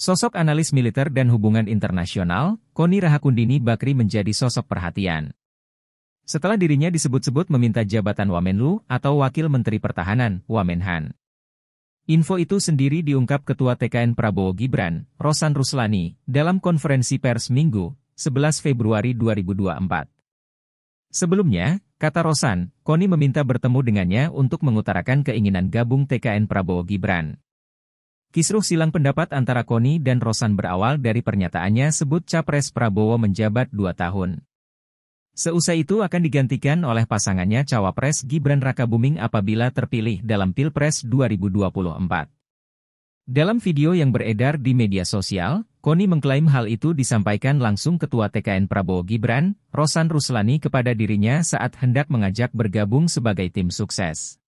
Sosok analis militer dan hubungan internasional, Koni Rahakundini Bakri menjadi sosok perhatian. Setelah dirinya disebut-sebut meminta jabatan Wamenlu atau Wakil Menteri Pertahanan, Wamenhan. Info itu sendiri diungkap Ketua TKN Prabowo Gibran, Rosan Ruslani, dalam konferensi pers Minggu, 11 Februari 2024. Sebelumnya, kata Rosan, Koni meminta bertemu dengannya untuk mengutarakan keinginan gabung TKN Prabowo Gibran. Kisruh silang pendapat antara Koni dan Rosan berawal dari pernyataannya sebut Capres Prabowo menjabat dua tahun. Seusai itu akan digantikan oleh pasangannya Cawapres Gibran Rakabuming apabila terpilih dalam Pilpres 2024. Dalam video yang beredar di media sosial, Koni mengklaim hal itu disampaikan langsung Ketua TKN Prabowo Gibran, Rosan Ruslani kepada dirinya saat hendak mengajak bergabung sebagai tim sukses.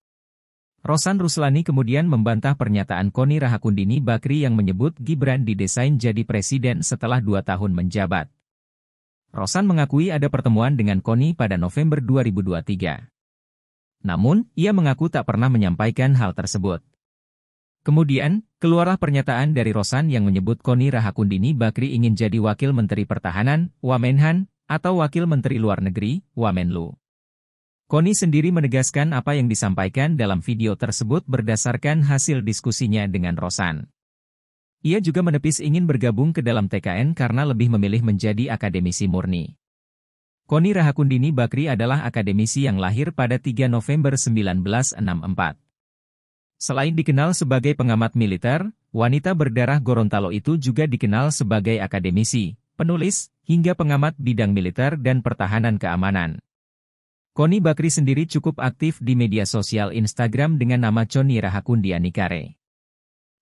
Rosan Ruslani kemudian membantah pernyataan Koni Rahakundini Bakri yang menyebut Gibran didesain jadi presiden setelah dua tahun menjabat. Rosan mengakui ada pertemuan dengan Koni pada November 2023. Namun, ia mengaku tak pernah menyampaikan hal tersebut. Kemudian, keluarlah pernyataan dari Rosan yang menyebut Koni Rahakundini Bakri ingin jadi Wakil Menteri Pertahanan, Wamenhan, atau Wakil Menteri Luar Negeri, Wamenlu. Koni sendiri menegaskan apa yang disampaikan dalam video tersebut berdasarkan hasil diskusinya dengan Rosan. Ia juga menepis ingin bergabung ke dalam TKN karena lebih memilih menjadi akademisi murni. Koni Rahakundini Bakri adalah akademisi yang lahir pada 3 November 1964. Selain dikenal sebagai pengamat militer, wanita berdarah Gorontalo itu juga dikenal sebagai akademisi, penulis, hingga pengamat bidang militer dan pertahanan keamanan. Koni Bakri sendiri cukup aktif di media sosial Instagram dengan nama Coni Rahakundiani Kare.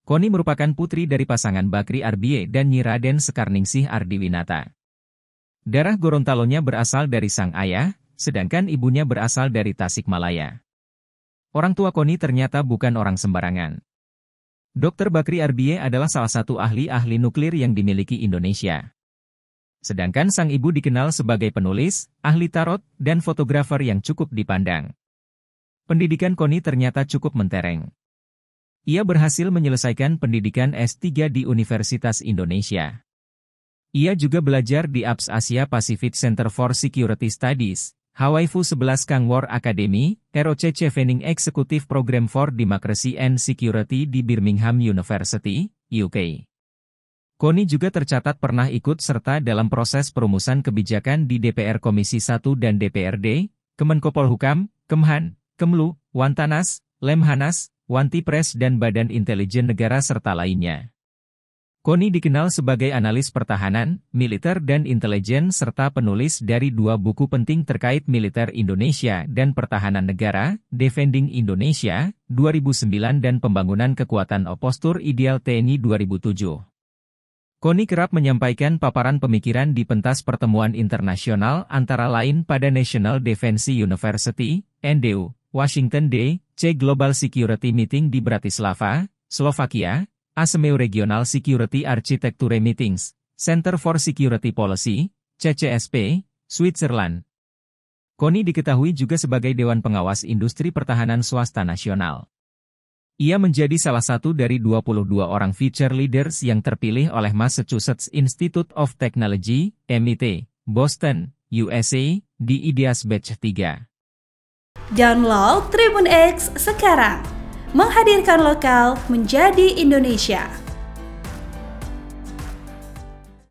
Koni merupakan putri dari pasangan Bakri Arbie dan Nyiraden Sekarningsih Ardiwinata. Darah Gorontalonya berasal dari sang ayah, sedangkan ibunya berasal dari Tasikmalaya. Orang tua Koni ternyata bukan orang sembarangan. Dokter Bakri Arbie adalah salah satu ahli-ahli nuklir yang dimiliki Indonesia. Sedangkan sang ibu dikenal sebagai penulis, ahli tarot, dan fotografer yang cukup dipandang. Pendidikan Koni ternyata cukup mentereng. Ia berhasil menyelesaikan pendidikan S3 di Universitas Indonesia. Ia juga belajar di APS Asia Pacific Center for Security Studies, Hawaiifu 11 Kang War Academy, ROC Chevening Executive Program for Democracy and Security di Birmingham University, UK. Koni juga tercatat pernah ikut serta dalam proses perumusan kebijakan di DPR Komisi 1 dan DPRD, Kemenkopolhukam, Kemhan, Kemlu, Wantanas, Lemhanas, Wantipres dan Badan Intelijen Negara serta lainnya. Koni dikenal sebagai analis pertahanan, militer dan intelijen serta penulis dari dua buku penting terkait militer Indonesia dan pertahanan negara, Defending Indonesia, 2009 dan Pembangunan Kekuatan Opostur Ideal TNI 2007. Koni kerap menyampaikan paparan pemikiran di pentas pertemuan internasional antara lain pada National Defense University, NDU, Washington D.C. Global Security Meeting di Bratislava, Slovakia, ASEMEU Regional Security Architecture Meetings, Center for Security Policy, CCSP, Switzerland. Koni diketahui juga sebagai Dewan Pengawas Industri Pertahanan Swasta Nasional. Ia menjadi salah satu dari 22 orang future leaders yang terpilih oleh Massachusetts Institute of Technology, MIT, Boston, USA, di IDEAS Batch 3. Download Tribun X sekarang. Menghadirkan lokal menjadi Indonesia.